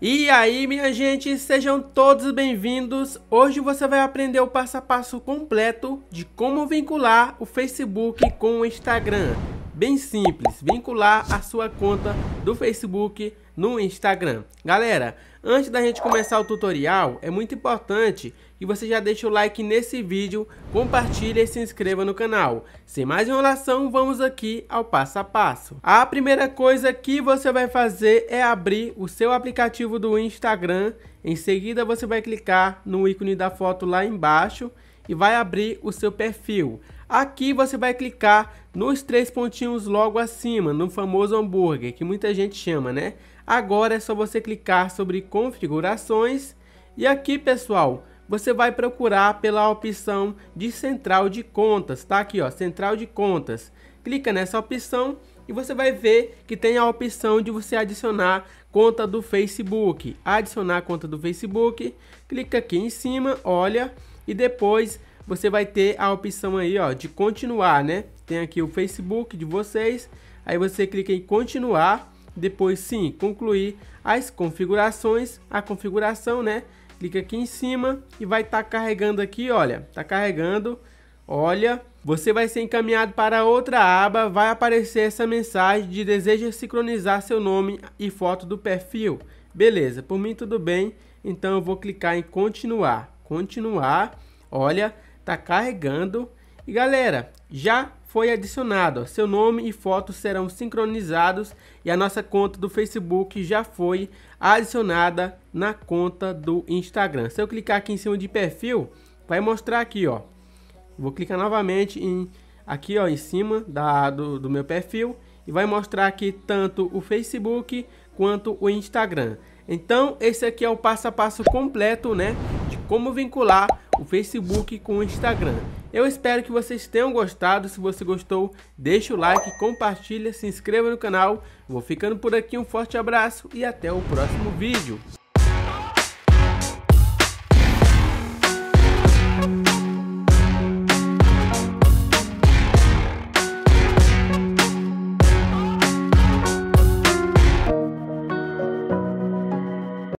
E aí, minha gente, sejam todos bem-vindos. Hoje você vai aprender o passo a passo completo de como vincular o Facebook com o Instagram bem simples, vincular a sua conta do Facebook no Instagram. Galera, antes da gente começar o tutorial, é muito importante que você já deixe o like nesse vídeo, compartilhe e se inscreva no canal. Sem mais enrolação, vamos aqui ao passo a passo. A primeira coisa que você vai fazer é abrir o seu aplicativo do Instagram. Em seguida, você vai clicar no ícone da foto lá embaixo e vai abrir o seu perfil. Aqui você vai clicar nos três pontinhos logo acima, no famoso hambúrguer, que muita gente chama, né? Agora é só você clicar sobre configurações e aqui, pessoal, você vai procurar pela opção de central de contas, tá aqui, ó, central de contas. Clica nessa opção e você vai ver que tem a opção de você adicionar conta do Facebook. Adicionar conta do Facebook, clica aqui em cima, olha, e depois você vai ter a opção aí, ó, de continuar, né? Tem aqui o Facebook de vocês. Aí você clica em continuar, depois sim, concluir as configurações, a configuração, né? Clica aqui em cima e vai estar tá carregando aqui, olha, tá carregando. Olha, você vai ser encaminhado para outra aba, vai aparecer essa mensagem de deseja sincronizar seu nome e foto do perfil. Beleza, por mim tudo bem, então eu vou clicar em continuar continuar. Olha, tá carregando. E galera, já foi adicionado. Seu nome e foto serão sincronizados e a nossa conta do Facebook já foi adicionada na conta do Instagram. Se eu clicar aqui em cima de perfil, vai mostrar aqui, ó. Vou clicar novamente em aqui, ó, em cima da, do, do meu perfil e vai mostrar aqui tanto o Facebook quanto o Instagram. Então, esse aqui é o passo a passo completo, né, como vincular o Facebook com o Instagram. Eu espero que vocês tenham gostado. Se você gostou, deixa o like, compartilha, se inscreva no canal. Vou ficando por aqui, um forte abraço e até o próximo vídeo.